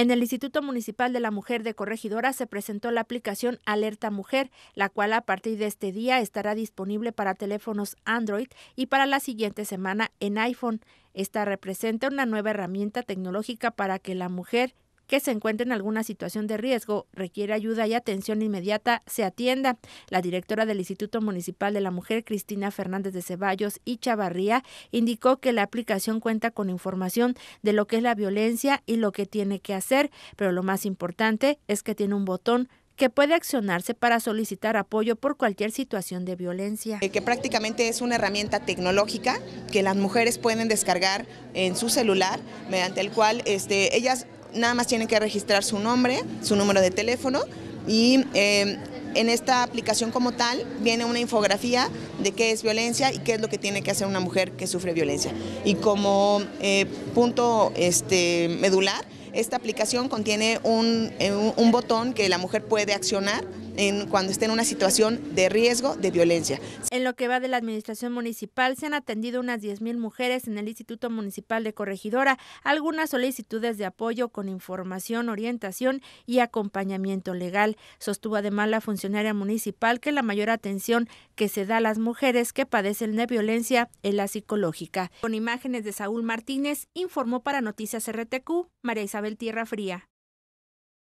En el Instituto Municipal de la Mujer de Corregidora se presentó la aplicación Alerta Mujer, la cual a partir de este día estará disponible para teléfonos Android y para la siguiente semana en iPhone. Esta representa una nueva herramienta tecnológica para que la mujer que se encuentre en alguna situación de riesgo, requiere ayuda y atención inmediata, se atienda. La directora del Instituto Municipal de la Mujer, Cristina Fernández de Ceballos y Chavarría, indicó que la aplicación cuenta con información de lo que es la violencia y lo que tiene que hacer, pero lo más importante es que tiene un botón que puede accionarse para solicitar apoyo por cualquier situación de violencia. Eh, que prácticamente es una herramienta tecnológica que las mujeres pueden descargar en su celular, mediante el cual este, ellas nada más tienen que registrar su nombre, su número de teléfono y eh, en esta aplicación como tal viene una infografía de qué es violencia y qué es lo que tiene que hacer una mujer que sufre violencia. Y como eh, punto este, medular, esta aplicación contiene un eh, botón que la mujer puede accionar cuando esté en una situación de riesgo de violencia. En lo que va de la administración municipal, se han atendido unas 10.000 mujeres en el Instituto Municipal de Corregidora, algunas solicitudes de apoyo con información, orientación y acompañamiento legal. Sostuvo además la funcionaria municipal que la mayor atención que se da a las mujeres que padecen de violencia es la psicológica. Con imágenes de Saúl Martínez, informó para Noticias RTQ María Isabel Tierra Fría.